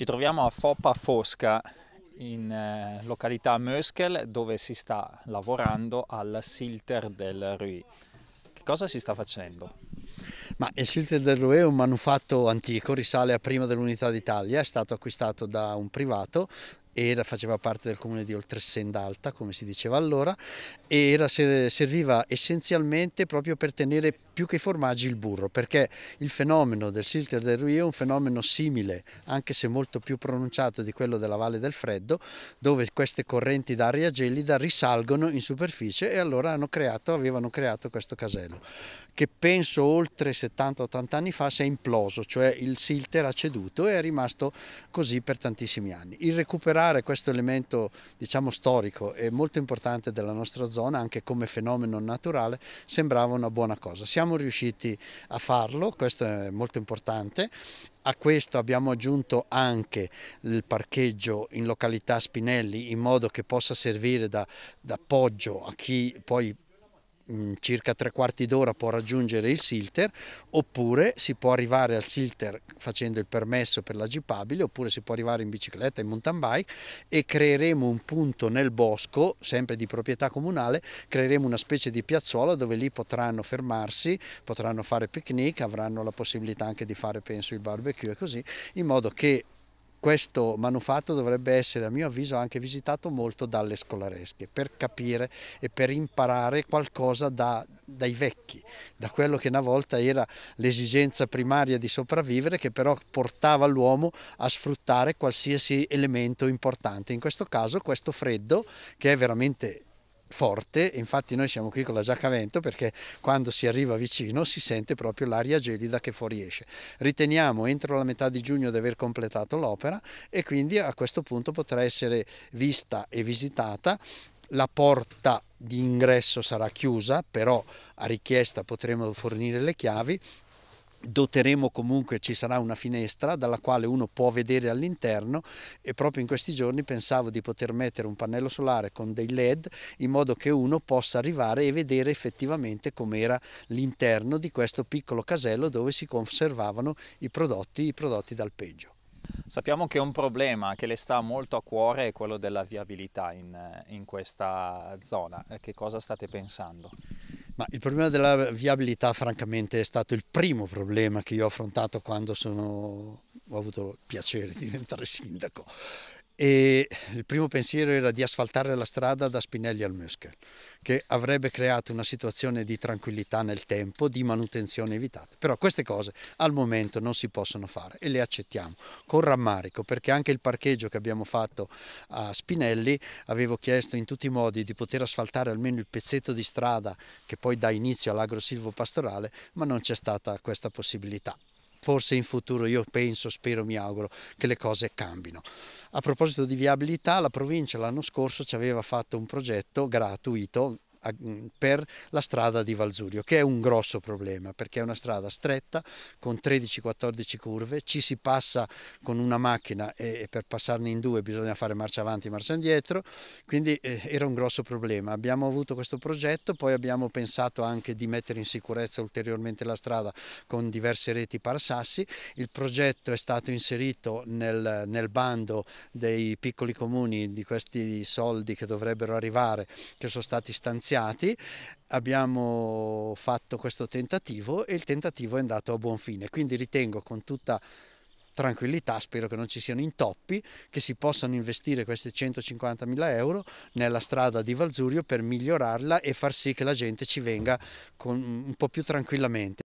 Ci troviamo a Foppa Fosca in eh, località Möskel dove si sta lavorando al silter del Rui. Che cosa si sta facendo? Ma il silter del Rui è un manufatto antico, risale a prima dell'Unità d'Italia, è stato acquistato da un privato era, faceva parte del comune di Oltresenda Alta, come si diceva allora, e era, serviva essenzialmente proprio per tenere più che i formaggi il burro, perché il fenomeno del Silter del Ruio è un fenomeno simile, anche se molto più pronunciato di quello della Valle del Freddo, dove queste correnti d'aria gelida risalgono in superficie e allora creato, avevano creato questo casello, che penso oltre 70-80 anni fa si è imploso, cioè il Silter ha ceduto e è rimasto così per tantissimi anni. Il recuperare recuperare questo elemento diciamo, storico e molto importante della nostra zona anche come fenomeno naturale sembrava una buona cosa. Siamo riusciti a farlo, questo è molto importante, a questo abbiamo aggiunto anche il parcheggio in località Spinelli in modo che possa servire da, appoggio a chi poi Mm, circa tre quarti d'ora può raggiungere il Silter oppure si può arrivare al Silter facendo il permesso per la jeepabile oppure si può arrivare in bicicletta, in mountain bike e creeremo un punto nel bosco, sempre di proprietà comunale, creeremo una specie di piazzola dove lì potranno fermarsi, potranno fare picnic, avranno la possibilità anche di fare penso il barbecue e così, in modo che questo manufatto dovrebbe essere a mio avviso anche visitato molto dalle scolaresche per capire e per imparare qualcosa da, dai vecchi, da quello che una volta era l'esigenza primaria di sopravvivere che però portava l'uomo a sfruttare qualsiasi elemento importante, in questo caso questo freddo che è veramente forte, infatti noi siamo qui con la giacca a vento perché quando si arriva vicino si sente proprio l'aria gelida che fuoriesce. Riteniamo entro la metà di giugno di aver completato l'opera e quindi a questo punto potrà essere vista e visitata la porta di ingresso sarà chiusa, però a richiesta potremo fornire le chiavi doteremo comunque, ci sarà una finestra dalla quale uno può vedere all'interno e proprio in questi giorni pensavo di poter mettere un pannello solare con dei led in modo che uno possa arrivare e vedere effettivamente com'era l'interno di questo piccolo casello dove si conservavano i prodotti, i prodotti dal peggio. Sappiamo che un problema che le sta molto a cuore è quello della viabilità in, in questa zona. Che cosa state pensando? Ma il problema della viabilità francamente è stato il primo problema che io ho affrontato quando sono, ho avuto il piacere di diventare sindaco e il primo pensiero era di asfaltare la strada da Spinelli al Muskel, che avrebbe creato una situazione di tranquillità nel tempo, di manutenzione evitata. Però queste cose al momento non si possono fare e le accettiamo con rammarico, perché anche il parcheggio che abbiamo fatto a Spinelli avevo chiesto in tutti i modi di poter asfaltare almeno il pezzetto di strada che poi dà inizio all'agro silvo pastorale, ma non c'è stata questa possibilità forse in futuro io penso, spero, mi auguro che le cose cambino. A proposito di viabilità, la provincia l'anno scorso ci aveva fatto un progetto gratuito Mm, per la strada di Valzurio, che è un grosso problema perché è una strada stretta con 13-14 curve, ci si passa con una macchina e, per passarne in due bisogna fare marcia avanti e marcia indietro, quindi eh, era un grosso problema. Abbiamo avuto questo progetto, poi abbiamo pensato anche di mettere in sicurezza ulteriormente la strada con diverse reti parasassi, il progetto è stato inserito nel, nel bando dei piccoli comuni di questi soldi che dovrebbero arrivare, che sono stati stanziati iniziati, abbiamo fatto questo tentativo e il tentativo è andato a buon fine, quindi ritengo con tutta tranquillità, spero che non ci siano intoppi, che si possano investire questi 150.000 euro nella strada di Valzurio per migliorarla e far sì che la gente ci venga con, un po' più tranquillamente.